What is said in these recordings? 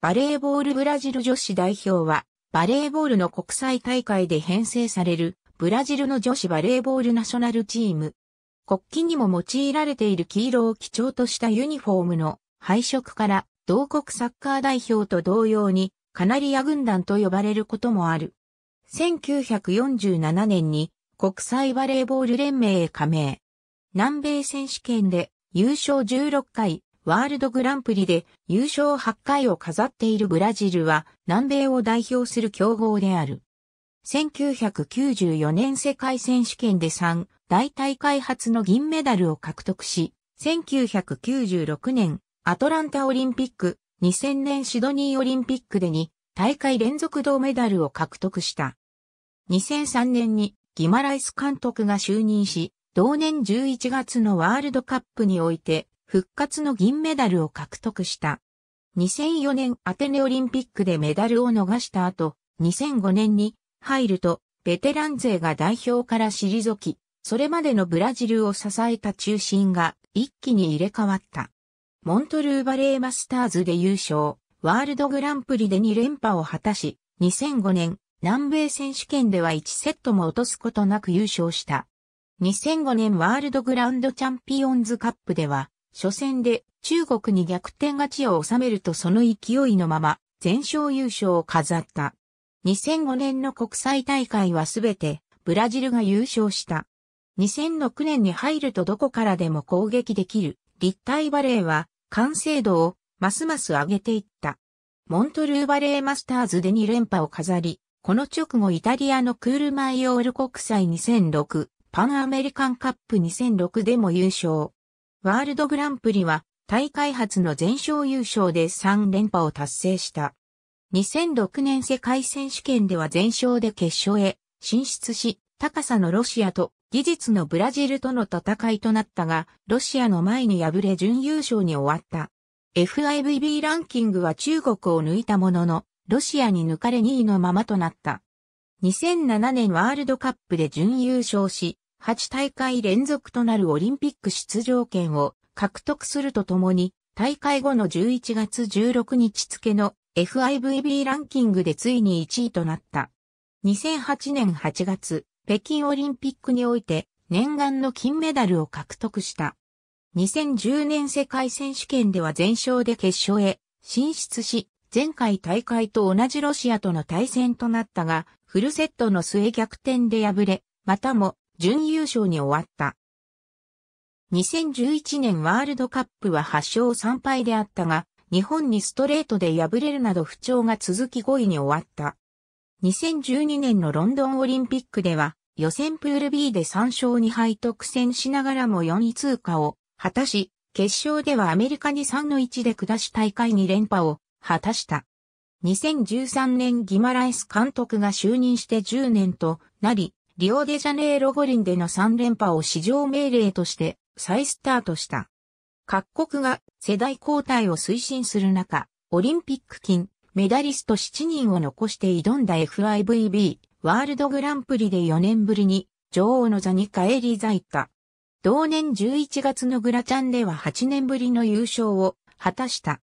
バレーボールブラジル女子代表は、バレーボールの国際大会で編成される、ブラジルの女子バレーボールナショナルチーム。国旗にも用いられている黄色を基調としたユニフォームの配色から、同国サッカー代表と同様に、カナリア軍団と呼ばれることもある。1947年に国際バレーボール連盟へ加盟。南米選手権で優勝16回、ワールドグランプリで優勝8回を飾っているブラジルは南米を代表する強豪である。1994年世界選手権で3大大会初の銀メダルを獲得し、1996年アトランタオリンピック、2000年シドニーオリンピックで2大会連続銅メダルを獲得した。2003年にギマライス監督が就任し、同年11月のワールドカップにおいて復活の銀メダルを獲得した。2004年アテネオリンピックでメダルを逃した後、2005年に入ると、ベテラン勢が代表から退き、それまでのブラジルを支えた中心が一気に入れ替わった。モントルーバレーマスターズで優勝、ワールドグランプリで2連覇を果たし、2005年、南米選手権では1セットも落とすことなく優勝した。2005年ワールドグランドチャンピオンズカップでは、初戦で中国に逆転勝ちを収めるとその勢いのまま全勝優勝を飾った。2005年の国際大会はすべてブラジルが優勝した。2006年に入るとどこからでも攻撃できる立体バレーは完成度をますます上げていった。モントルーバレーマスターズで2連覇を飾り、この直後イタリアのクールマイオール国際2006パンアメリカンカップ2006でも優勝。ワールドグランプリは大会初の全勝優勝で3連覇を達成した。2006年世界選手権では全勝で決勝へ進出し、高さのロシアと技術のブラジルとの戦いとなったが、ロシアの前に敗れ準優勝に終わった。FIVB ランキングは中国を抜いたものの、ロシアに抜かれ2位のままとなった。2007年ワールドカップで準優勝し、8大会連続となるオリンピック出場権を獲得するとともに、大会後の11月16日付の FIVB ランキングでついに1位となった。2008年8月、北京オリンピックにおいて念願の金メダルを獲得した。2010年世界選手権では全勝で決勝へ進出し、前回大会と同じロシアとの対戦となったが、フルセットの末逆転で敗れ、またも準優勝に終わった。2011年ワールドカップは8勝3敗であったが、日本にストレートで敗れるなど不調が続き5位に終わった。2012年のロンドンオリンピックでは、予選プール B で3勝2敗と苦戦しながらも4位通過を果たし、決勝ではアメリカに3の1で下し大会に連覇を果たした。2013年ギマライス監督が就任して10年となり、リオデジャネイロ五輪での3連覇を史上命令として再スタートした。各国が世代交代を推進する中、オリンピック金、メダリスト7人を残して挑んだ FIVB、ワールドグランプリで4年ぶりに女王の座に帰り咲いた。同年11月のグラチャンでは8年ぶりの優勝を果たした。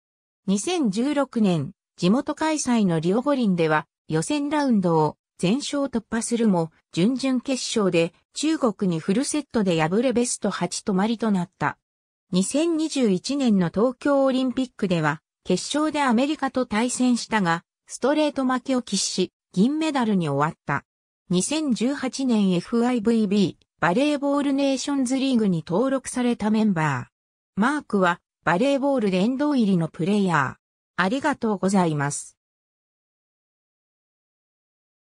2016年、地元開催のリオ五輪では予選ラウンドを全勝突破するも、準々決勝で中国にフルセットで敗れベスト8止まりとなった。2021年の東京オリンピックでは、決勝でアメリカと対戦したが、ストレート負けを喫し、銀メダルに終わった。2018年 FIVB バレーボールネーションズリーグに登録されたメンバー。マークはバレーボール殿堂入りのプレイヤー。ありがとうございます。